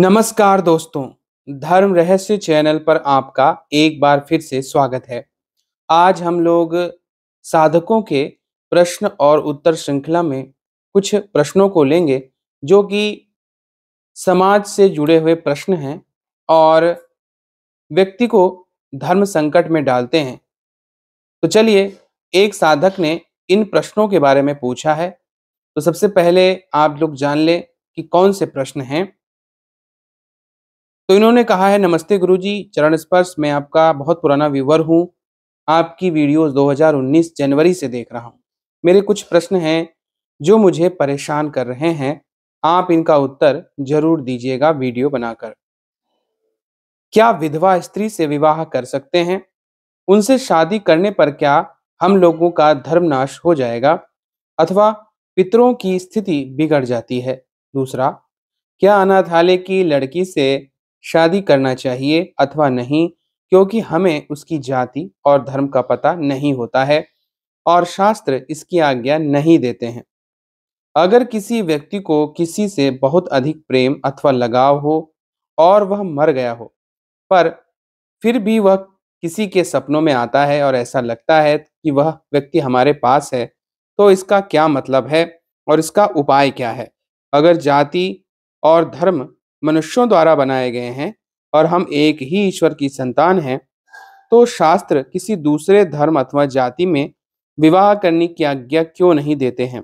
नमस्कार दोस्तों धर्म रहस्य चैनल पर आपका एक बार फिर से स्वागत है आज हम लोग साधकों के प्रश्न और उत्तर श्रृंखला में कुछ प्रश्नों को लेंगे जो कि समाज से जुड़े हुए प्रश्न हैं और व्यक्ति को धर्म संकट में डालते हैं तो चलिए एक साधक ने इन प्रश्नों के बारे में पूछा है तो सबसे पहले आप लोग जान लें कि कौन से प्रश्न हैं तो इन्होंने कहा है नमस्ते गुरुजी चरण स्पर्श मैं आपका बहुत पुराना व्यूवर हूँ आपकी वीडियोस 2019 जनवरी से देख रहा हूँ मेरे कुछ प्रश्न हैं जो मुझे परेशान कर रहे हैं आप इनका उत्तर जरूर दीजिएगा वीडियो बनाकर क्या विधवा स्त्री से विवाह कर सकते हैं उनसे शादी करने पर क्या हम लोगों का धर्म नाश हो जाएगा अथवा पितरों की स्थिति बिगड़ जाती है दूसरा क्या अनाथालय की लड़की से शादी करना चाहिए अथवा नहीं क्योंकि हमें उसकी जाति और धर्म का पता नहीं होता है और शास्त्र इसकी आज्ञा नहीं देते हैं अगर किसी व्यक्ति को किसी से बहुत अधिक प्रेम अथवा लगाव हो और वह मर गया हो पर फिर भी वह किसी के सपनों में आता है और ऐसा लगता है कि वह व्यक्ति हमारे पास है तो इसका क्या मतलब है और इसका उपाय क्या है अगर जाति और धर्म मनुष्यों द्वारा बनाए गए हैं और हम एक ही ईश्वर की संतान हैं तो शास्त्र किसी दूसरे धर्म अथवा जाति में विवाह करने की आज्ञा क्यों नहीं देते हैं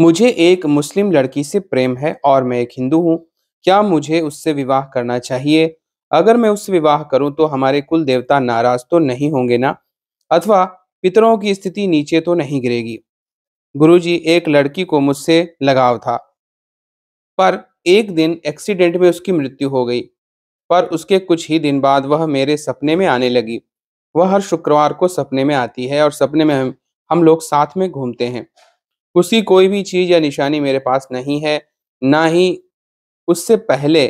मुझे एक मुस्लिम लड़की से प्रेम है और मैं एक हिंदू हूँ क्या मुझे उससे विवाह करना चाहिए अगर मैं उससे विवाह करूं तो हमारे कुल देवता नाराज तो नहीं होंगे ना अथवा पितरों की स्थिति नीचे तो नहीं गिरेगी गुरुजी एक लड़की को मुझसे लगाव था पर एक दिन एक्सीडेंट में उसकी मृत्यु हो गई पर उसके कुछ ही दिन बाद वह मेरे सपने में आने लगी वह हर शुक्रवार को सपने में आती है और सपने में हम, हम लोग साथ में घूमते हैं उसकी कोई भी चीज़ या निशानी मेरे पास नहीं है ना ही उससे पहले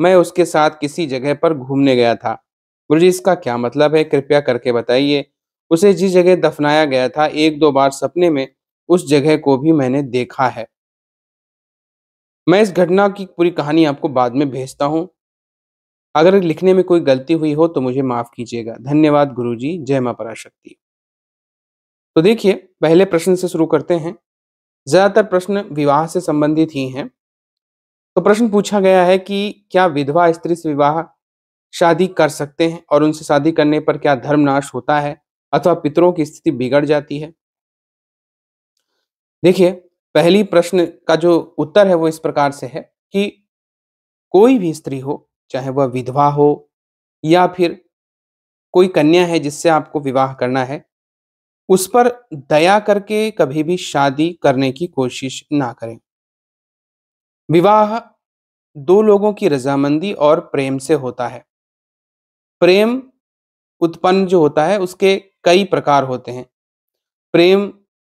मैं उसके साथ किसी जगह पर घूमने गया था गुरु जी इसका क्या मतलब है कृपया करके बताइए उसे जिस जगह दफनाया गया था एक दो बार सपने में उस जगह को भी मैंने देखा है मैं इस घटना की पूरी कहानी आपको बाद में भेजता हूँ अगर लिखने में कोई गलती हुई हो तो मुझे माफ कीजिएगा धन्यवाद गुरु जी जय मां पराशक्ति तो देखिए पहले प्रश्न से शुरू करते हैं ज्यादातर प्रश्न विवाह से संबंधित ही हैं तो प्रश्न पूछा गया है कि क्या विधवा स्त्री से विवाह शादी कर सकते हैं और उनसे शादी करने पर क्या धर्म नाश होता है अथवा पितरों की स्थिति बिगड़ जाती है देखिए पहली प्रश्न का जो उत्तर है वो इस प्रकार से है कि कोई भी स्त्री हो चाहे वह विधवा हो या फिर कोई कन्या है जिससे आपको विवाह करना है उस पर दया करके कभी भी शादी करने की कोशिश ना करें विवाह दो लोगों की रजामंदी और प्रेम से होता है प्रेम उत्पन्न जो होता है उसके कई प्रकार होते हैं प्रेम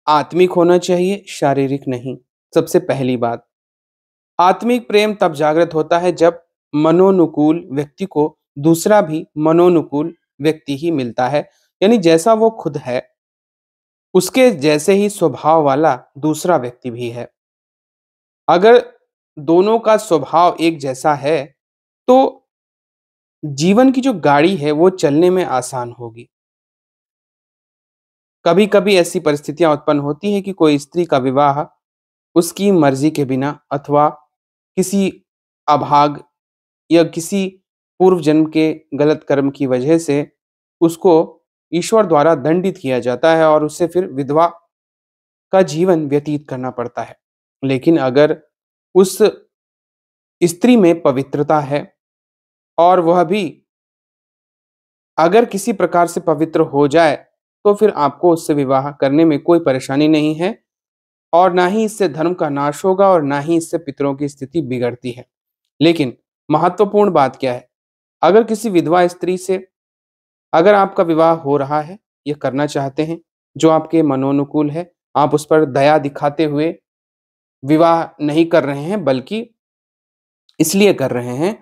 आत्मिक होना चाहिए शारीरिक नहीं सबसे पहली बात आत्मिक प्रेम तब जागृत होता है जब मनोनुकूल व्यक्ति को दूसरा भी मनोनुकूल व्यक्ति ही मिलता है यानी जैसा वो खुद है उसके जैसे ही स्वभाव वाला दूसरा व्यक्ति भी है अगर दोनों का स्वभाव एक जैसा है तो जीवन की जो गाड़ी है वो चलने में आसान होगी कभी कभी ऐसी परिस्थितियां उत्पन्न होती है कि कोई स्त्री का विवाह उसकी मर्जी के बिना अथवा किसी अभाग या किसी पूर्व जन्म के गलत कर्म की वजह से उसको ईश्वर द्वारा दंडित किया जाता है और उससे फिर विधवा का जीवन व्यतीत करना पड़ता है लेकिन अगर उस स्त्री में पवित्रता है और वह भी अगर किसी प्रकार से पवित्र हो जाए तो फिर आपको उससे विवाह करने में कोई परेशानी नहीं है और ना ही इससे धर्म का नाश होगा और ना ही इससे पितरों की स्थिति बिगड़ती है लेकिन महत्वपूर्ण बात क्या है अगर किसी विधवा स्त्री से अगर आपका विवाह हो रहा है यह करना चाहते हैं जो आपके मनोनुकूल है आप उस पर दया दिखाते हुए विवाह नहीं कर रहे हैं बल्कि इसलिए कर रहे हैं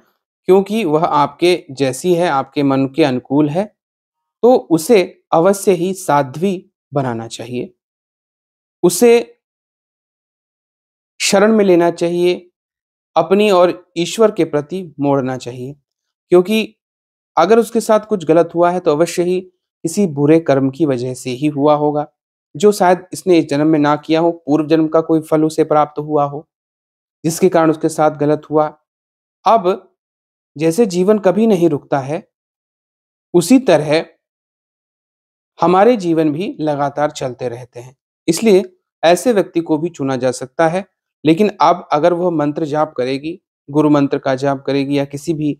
क्योंकि वह आपके जैसी है आपके मन के अनुकूल है तो उसे अवश्य ही साध्वी बनाना चाहिए उसे शरण में लेना चाहिए अपनी और ईश्वर के प्रति मोड़ना चाहिए क्योंकि अगर उसके साथ कुछ गलत हुआ है तो अवश्य ही किसी बुरे कर्म की वजह से ही हुआ होगा जो शायद इसने इस जन्म में ना किया हो पूर्व जन्म का कोई फल उसे प्राप्त हुआ हो जिसके कारण उसके साथ गलत हुआ अब जैसे जीवन कभी नहीं रुकता है उसी तरह हमारे जीवन भी लगातार चलते रहते हैं इसलिए ऐसे व्यक्ति को भी चुना जा सकता है लेकिन अब अगर वह मंत्र जाप करेगी गुरु मंत्र का जाप करेगी या किसी भी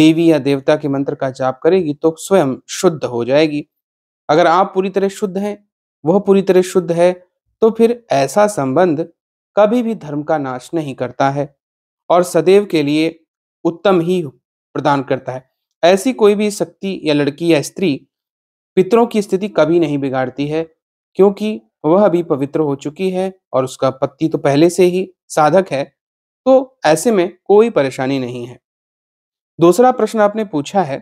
देवी या देवता के मंत्र का जाप करेगी तो स्वयं शुद्ध हो जाएगी अगर आप पूरी तरह शुद्ध हैं वह पूरी तरह शुद्ध है तो फिर ऐसा संबंध कभी भी धर्म का नाश नहीं करता है और सदैव के लिए उत्तम ही प्रदान करता है ऐसी कोई भी शक्ति या लड़की या स्त्री पितरों की स्थिति कभी नहीं बिगाड़ती है क्योंकि वह अभी पवित्र हो चुकी है और उसका पति तो पहले से ही साधक है तो ऐसे में कोई परेशानी नहीं है दूसरा प्रश्न आपने पूछा है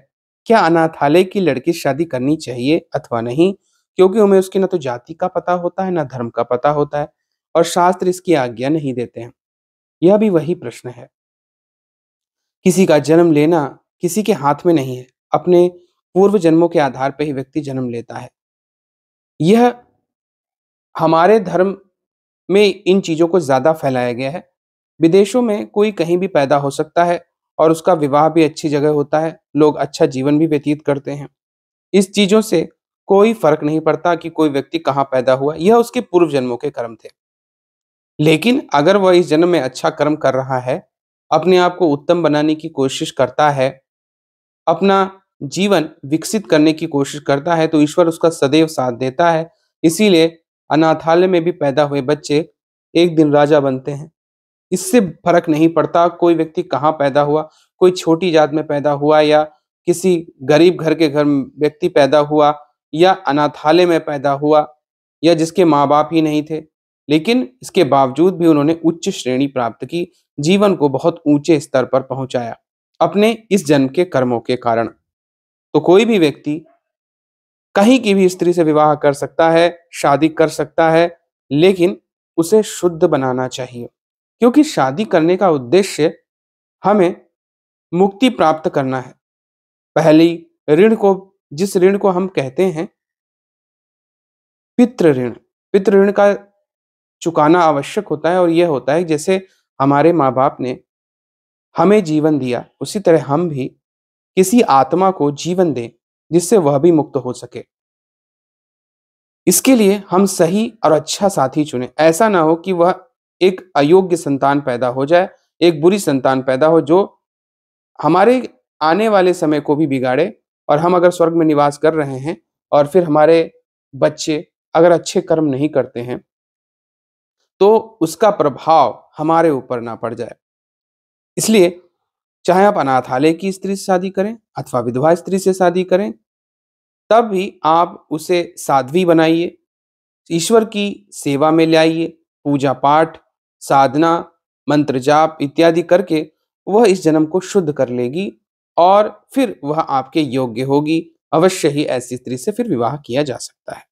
क्या अनाथालय की लड़की शादी करनी चाहिए अथवा नहीं क्योंकि हमें उसकी ना तो जाति का पता होता है ना धर्म का पता होता है और शास्त्र इसकी आज्ञा नहीं देते हैं यह भी वही प्रश्न है किसी का जन्म लेना किसी के हाथ में नहीं है अपने पूर्व जन्मों के आधार पर ही व्यक्ति जन्म लेता है यह हमारे धर्म में इन चीज़ों को ज़्यादा फैलाया गया है विदेशों में कोई कहीं भी पैदा हो सकता है और उसका विवाह भी अच्छी जगह होता है लोग अच्छा जीवन भी व्यतीत करते हैं इस चीज़ों से कोई फर्क नहीं पड़ता कि कोई व्यक्ति कहाँ पैदा हुआ यह उसके पूर्व जन्मों के कर्म थे लेकिन अगर वह इस जन्म में अच्छा कर्म कर रहा है अपने आप को उत्तम बनाने की कोशिश करता है अपना जीवन विकसित करने की कोशिश करता है तो ईश्वर उसका सदैव साथ देता है इसीलिए अनाथालय में भी पैदा हुए बच्चे एक दिन राजा बनते हैं इससे फर्क नहीं पड़ता कोई व्यक्ति कहाँ पैदा हुआ कोई छोटी जात में पैदा हुआ या किसी गरीब घर के घर व्यक्ति पैदा हुआ या अनाथालय में पैदा हुआ या जिसके माँ बाप ही नहीं थे लेकिन इसके बावजूद भी उन्होंने उच्च श्रेणी प्राप्त की जीवन को बहुत ऊंचे स्तर पर पहुंचाया अपने इस जन्म के कर्मों के कारण तो कोई भी व्यक्ति कहीं की भी स्त्री से विवाह कर सकता है शादी कर सकता है लेकिन उसे शुद्ध बनाना चाहिए क्योंकि शादी करने का उद्देश्य हमें मुक्ति प्राप्त करना है पहली ऋण को जिस ऋण को हम कहते हैं पितृ ऋण पितृ ऋण का चुकाना आवश्यक होता है और यह होता है जैसे हमारे माँ बाप ने हमें जीवन दिया उसी तरह हम भी किसी आत्मा को जीवन दें जिससे वह भी मुक्त हो सके इसके लिए हम सही और अच्छा साथी चुने ऐसा ना हो कि वह एक अयोग्य संतान पैदा हो जाए एक बुरी संतान पैदा हो जो हमारे आने वाले समय को भी बिगाड़े और हम अगर स्वर्ग में निवास कर रहे हैं और फिर हमारे बच्चे अगर अच्छे कर्म नहीं करते हैं तो उसका प्रभाव हमारे ऊपर ना पड़ जाए इसलिए चाहे आप अनाथालय की स्त्री से शादी करें अथवा विधवा स्त्री से शादी करें तब भी आप उसे साध्वी बनाइए ईश्वर की सेवा में लाइए पूजा पाठ साधना मंत्र जाप इत्यादि करके वह इस जन्म को शुद्ध कर लेगी और फिर वह आपके योग्य होगी अवश्य ही ऐसी स्त्री से फिर विवाह किया जा सकता है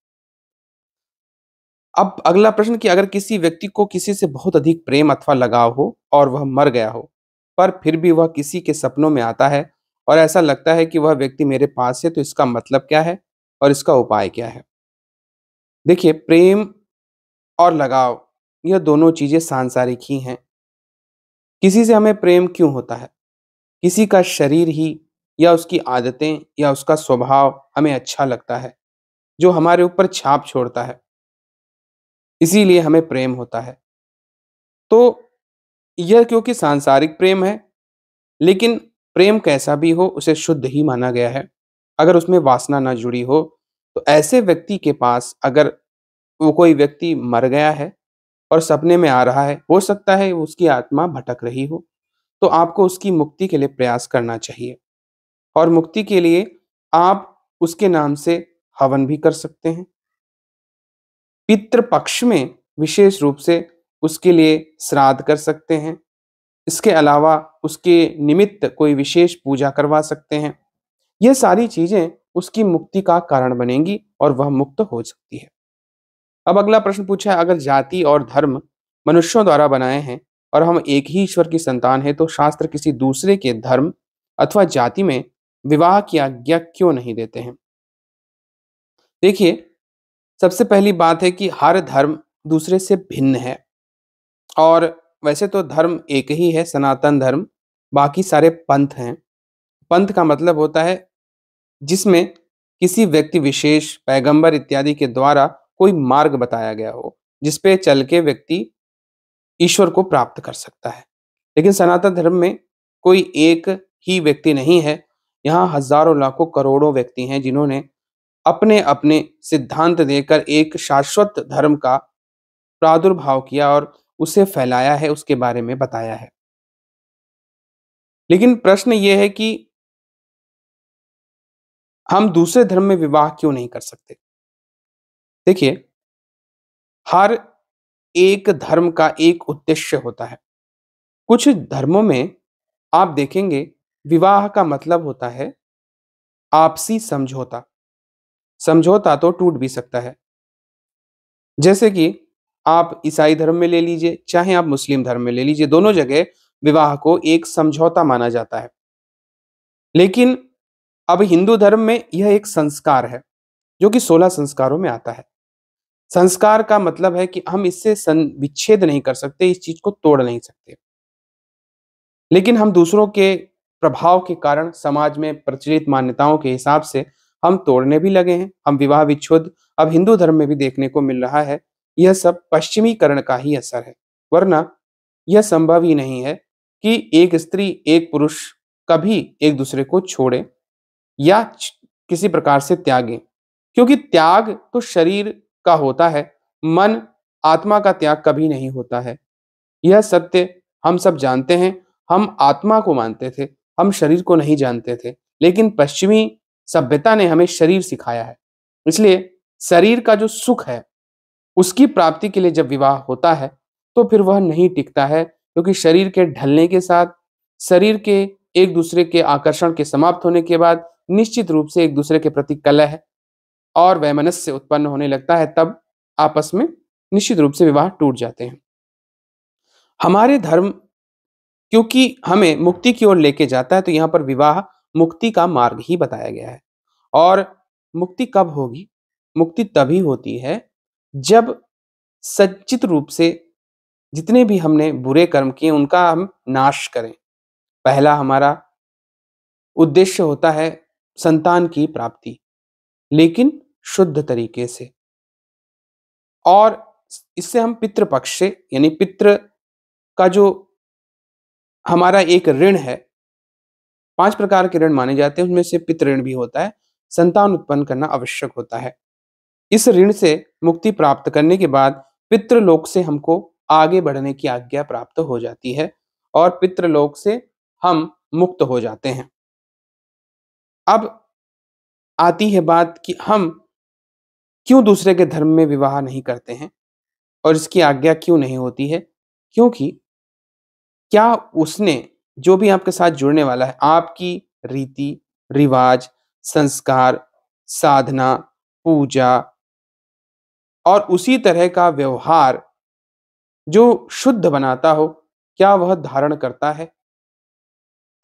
अब अगला प्रश्न कि अगर किसी व्यक्ति को किसी से बहुत अधिक प्रेम अथवा लगाव हो और वह मर गया हो पर फिर भी वह किसी के सपनों में आता है और ऐसा लगता है कि वह व्यक्ति मेरे पास है तो इसका मतलब क्या है और इसका उपाय क्या है देखिए प्रेम और लगाव यह दोनों चीज़ें सांसारिक ही हैं किसी से हमें प्रेम क्यों होता है किसी का शरीर ही या उसकी आदतें या उसका स्वभाव हमें अच्छा लगता है जो हमारे ऊपर छाप छोड़ता है इसीलिए हमें प्रेम होता है तो यह क्योंकि सांसारिक प्रेम है लेकिन प्रेम कैसा भी हो उसे शुद्ध ही माना गया है अगर उसमें वासना ना जुड़ी हो तो ऐसे व्यक्ति के पास अगर वो कोई व्यक्ति मर गया है और सपने में आ रहा है हो सकता है उसकी आत्मा भटक रही हो तो आपको उसकी मुक्ति के लिए प्रयास करना चाहिए और मुक्ति के लिए आप उसके नाम से हवन भी कर सकते हैं पितृ पक्ष में विशेष रूप से उसके लिए श्राद्ध कर सकते हैं इसके अलावा उसके निमित्त कोई विशेष पूजा करवा सकते हैं ये सारी चीजें उसकी मुक्ति का कारण बनेंगी और वह मुक्त हो सकती है अब अगला प्रश्न पूछा है अगर जाति और धर्म मनुष्यों द्वारा बनाए हैं और हम एक ही ईश्वर की संतान है तो शास्त्र किसी दूसरे के धर्म अथवा जाति में विवाह की आज्ञा क्यों नहीं देते हैं देखिए सबसे पहली बात है कि हर धर्म दूसरे से भिन्न है और वैसे तो धर्म एक ही है सनातन धर्म बाकी सारे पंथ हैं पंथ का मतलब होता है जिसमें किसी व्यक्ति विशेष पैगंबर इत्यादि के द्वारा कोई मार्ग बताया गया हो जिसपे चल के व्यक्ति ईश्वर को प्राप्त कर सकता है लेकिन सनातन धर्म में कोई एक ही व्यक्ति नहीं है यहाँ हजारों लाखों करोड़ों व्यक्ति हैं जिन्होंने अपने अपने सिद्धांत देकर एक शाश्वत धर्म का प्रादुर्भाव किया और उसे फैलाया है उसके बारे में बताया है लेकिन प्रश्न यह है कि हम दूसरे धर्म में विवाह क्यों नहीं कर सकते देखिए हर एक धर्म का एक उद्देश्य होता है कुछ धर्मों में आप देखेंगे विवाह का मतलब होता है आपसी समझौता समझौता तो टूट भी सकता है जैसे कि आप ईसाई धर्म में ले लीजिए चाहे आप मुस्लिम धर्म में ले लीजिए दोनों जगह विवाह को एक समझौता माना जाता है लेकिन अब हिंदू धर्म में यह एक संस्कार है जो कि सोलह संस्कारों में आता है संस्कार का मतलब है कि हम इससे विच्छेद नहीं कर सकते इस चीज को तोड़ नहीं सकते लेकिन हम दूसरों के प्रभाव के कारण समाज में प्रचलित मान्यताओं के हिसाब से हम तोड़ने भी लगे हैं हम विवाह विच्छेद अब हिंदू धर्म में भी देखने को मिल रहा है यह सब पश्चिमीकरण का ही असर है वरना यह संभव ही नहीं है कि एक स्त्री एक पुरुष कभी एक दूसरे को छोड़े या किसी प्रकार से त्यागे क्योंकि त्याग तो शरीर का होता है मन आत्मा का त्याग कभी नहीं होता है यह सत्य हम सब जानते हैं हम आत्मा को मानते थे हम शरीर को नहीं जानते थे लेकिन पश्चिमी सभ्यता ने हमें शरीर सिखाया है इसलिए शरीर का जो सुख है उसकी प्राप्ति के लिए जब विवाह होता है तो फिर वह नहीं टिकता है क्योंकि शरीर के ढलने के साथ शरीर के एक दूसरे के आकर्षण के समाप्त होने के बाद निश्चित रूप से एक दूसरे के प्रति कलह और वैमनस्य उत्पन्न होने लगता है तब आपस में निश्चित रूप से विवाह टूट जाते हैं हमारे धर्म क्योंकि हमें मुक्ति की ओर लेके जाता है तो यहाँ पर विवाह मुक्ति का मार्ग ही बताया गया है और मुक्ति कब होगी मुक्ति तभी होती है जब सचित रूप से जितने भी हमने बुरे कर्म किए उनका हम नाश करें पहला हमारा उद्देश्य होता है संतान की प्राप्ति लेकिन शुद्ध तरीके से और इससे हम पक्ष से यानी पितृ का जो हमारा एक ऋण है पांच प्रकार के ऋण माने जाते हैं उनमें से पितृण भी होता है संतान उत्पन्न करना आवश्यक होता है इस ऋण से मुक्ति प्राप्त करने के बाद पितृलोक से हमको आगे बढ़ने की आज्ञा प्राप्त हो जाती है और पितृलोक से हम मुक्त हो जाते हैं अब आती है बात कि हम क्यों दूसरे के धर्म में विवाह नहीं करते हैं और इसकी आज्ञा क्यों नहीं होती है क्योंकि क्या उसने जो भी आपके साथ जुड़ने वाला है आपकी रीति रिवाज संस्कार साधना पूजा और उसी तरह का व्यवहार जो शुद्ध बनाता हो क्या वह धारण करता है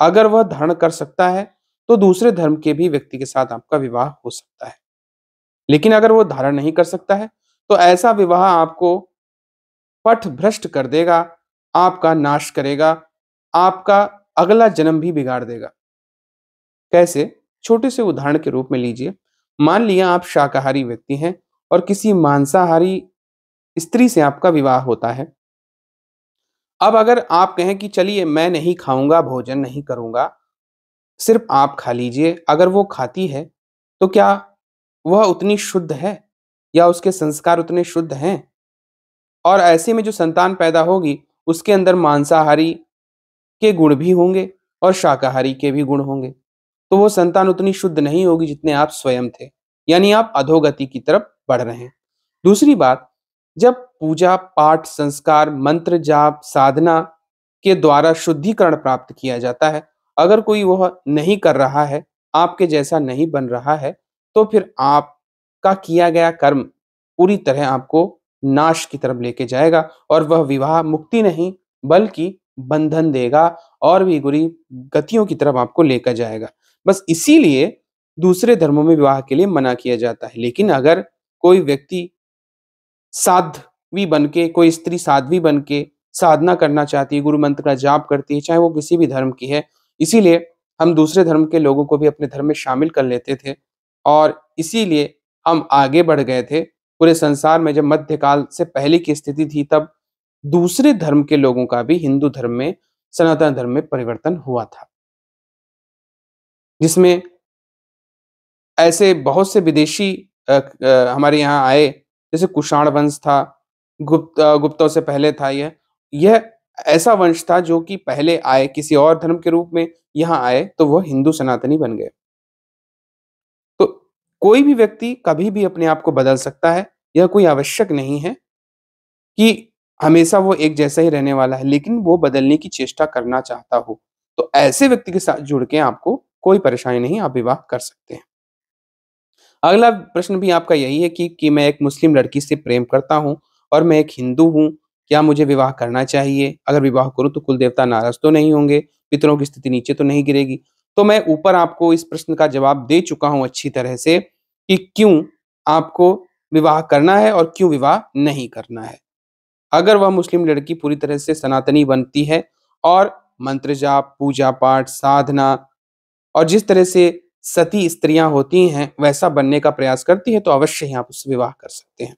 अगर वह धारण कर सकता है तो दूसरे धर्म के भी व्यक्ति के साथ आपका विवाह हो सकता है लेकिन अगर वह धारण नहीं कर सकता है तो ऐसा विवाह आपको पठ भ्रष्ट कर देगा आपका नाश करेगा आपका अगला जन्म भी बिगाड़ देगा कैसे छोटे से उदाहरण के रूप में लीजिए मान लिया आप शाकाहारी व्यक्ति हैं और किसी मांसाहारी स्त्री से आपका विवाह होता है अब अगर आप कहें कि चलिए मैं नहीं खाऊंगा भोजन नहीं करूंगा सिर्फ आप खा लीजिए अगर वो खाती है तो क्या वह उतनी शुद्ध है या उसके संस्कार उतने शुद्ध हैं और ऐसे में जो संतान पैदा होगी उसके अंदर मांसाहारी के गुण भी होंगे और शाकाहारी के भी गुण होंगे तो वो संतान उतनी शुद्ध नहीं होगी जितने आप स्वयं थे यानी आप अधोगति की तरफ बढ़ रहे हैं दूसरी बात जब पूजा पाठ संस्कार मंत्र जाप साधना के द्वारा शुद्धिकरण प्राप्त किया जाता है अगर कोई वह नहीं कर रहा है आपके जैसा नहीं बन रहा है तो फिर आपका किया गया कर्म पूरी तरह आपको नाश की तरफ लेके जाएगा और वह विवाह मुक्ति नहीं बल्कि बंधन देगा और भी गुरी गतियों की तरफ आपको लेकर जाएगा बस इसीलिए दूसरे धर्मों में विवाह के लिए मना किया जाता है लेकिन अगर कोई व्यक्ति साध्वी बन के कोई स्त्री साध्वी बन के साधना करना चाहती है गुरु मंत्र का जाप करती है चाहे वो किसी भी धर्म की है इसीलिए हम दूसरे धर्म के लोगों को भी अपने धर्म में शामिल कर लेते थे और इसीलिए हम आगे बढ़ गए थे पूरे संसार में जब मध्यकाल से पहले की स्थिति थी तब दूसरे धर्म के लोगों का भी हिंदू धर्म में सनातन धर्म में परिवर्तन हुआ था जिसमें ऐसे बहुत से विदेशी हमारे यहाँ आए जैसे कुषाण वंश था गुप्त गुप्तों से पहले था यह यह ऐसा वंश था जो कि पहले आए किसी और धर्म के रूप में यहाँ आए तो वह हिंदू सनातनी बन गए तो कोई भी व्यक्ति कभी भी अपने आप को बदल सकता है यह कोई आवश्यक नहीं है कि हमेशा वो एक जैसा ही रहने वाला है लेकिन वो बदलने की चेष्टा करना चाहता हो तो ऐसे व्यक्ति के साथ जुड़ के आपको कोई परेशानी नहीं आप विवाह कर सकते हैं अगला प्रश्न भी आपका यही है कि कि मैं एक मुस्लिम लड़की से प्रेम करता हूँ और मैं एक हिंदू हूँ क्या मुझे विवाह करना चाहिए अगर विवाह करूँ तो कुल देवता नाराज तो नहीं होंगे पितरों की स्थिति नीचे तो नहीं गिरेगी तो मैं ऊपर आपको इस प्रश्न का जवाब दे चुका हूँ अच्छी तरह से कि क्यों आपको विवाह करना है और क्यों विवाह नहीं करना है अगर वह मुस्लिम लड़की पूरी तरह से सनातनी बनती है और मंत्र जाप पूजा पाठ साधना और जिस तरह से सती स्त्रियां होती हैं वैसा बनने का प्रयास करती है तो अवश्य ही आप उससे विवाह कर सकते हैं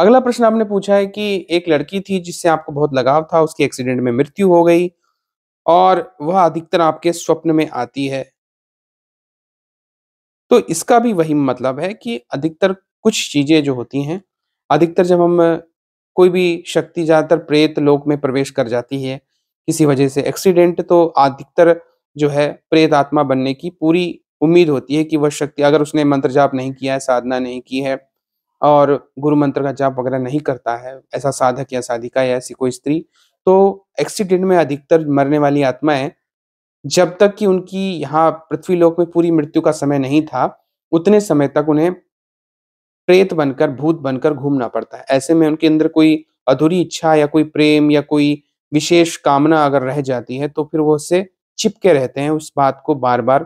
अगला प्रश्न आपने पूछा है कि एक लड़की थी जिससे आपको बहुत लगाव था उसकी एक्सीडेंट में मृत्यु हो गई और वह अधिकतर आपके स्वप्न में आती है तो इसका भी वही मतलब है कि अधिकतर कुछ चीजें जो होती हैं अधिकतर जब हम कोई भी शक्ति ज्यादातर प्रेत लोक में प्रवेश कर जाती है किसी वजह से एक्सीडेंट तो अधिकतर जो है प्रेत आत्मा बनने की पूरी उम्मीद होती है कि वह शक्ति अगर उसने मंत्र जाप नहीं किया है साधना नहीं की है और गुरु मंत्र का जाप वगैरह नहीं करता है ऐसा साधक या साधिका या ऐसी कोई स्त्री तो एक्सीडेंट में अधिकतर मरने वाली आत्माएं जब तक कि उनकी यहाँ पृथ्वी लोक में पूरी मृत्यु का समय नहीं था उतने समय तक उन्हें प्रेत बनकर भूत बनकर घूमना पड़ता है ऐसे में उनके अंदर कोई अधूरी इच्छा या कोई प्रेम या कोई विशेष कामना अगर रह जाती है तो फिर वो उससे चिपके रहते हैं उस बात को बार बार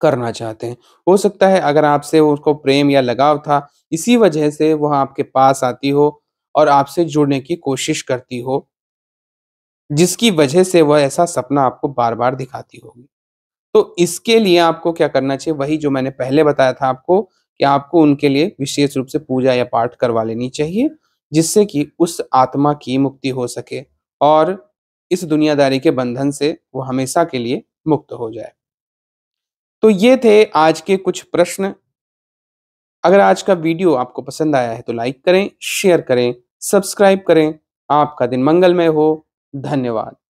करना चाहते हैं हो सकता है अगर आपसे उसको प्रेम या लगाव था इसी वजह से वह आपके पास आती हो और आपसे जुड़ने की कोशिश करती हो जिसकी वजह से वह ऐसा सपना आपको बार बार दिखाती होगी तो इसके लिए आपको क्या करना चाहिए वही जो मैंने पहले बताया था आपको कि आपको उनके लिए विशेष रूप से पूजा या पाठ करवा लेनी चाहिए जिससे कि उस आत्मा की मुक्ति हो सके और इस दुनियादारी के बंधन से वो हमेशा के लिए मुक्त हो जाए तो ये थे आज के कुछ प्रश्न अगर आज का वीडियो आपको पसंद आया है तो लाइक करें शेयर करें सब्सक्राइब करें आपका दिन मंगलमय हो धन्यवाद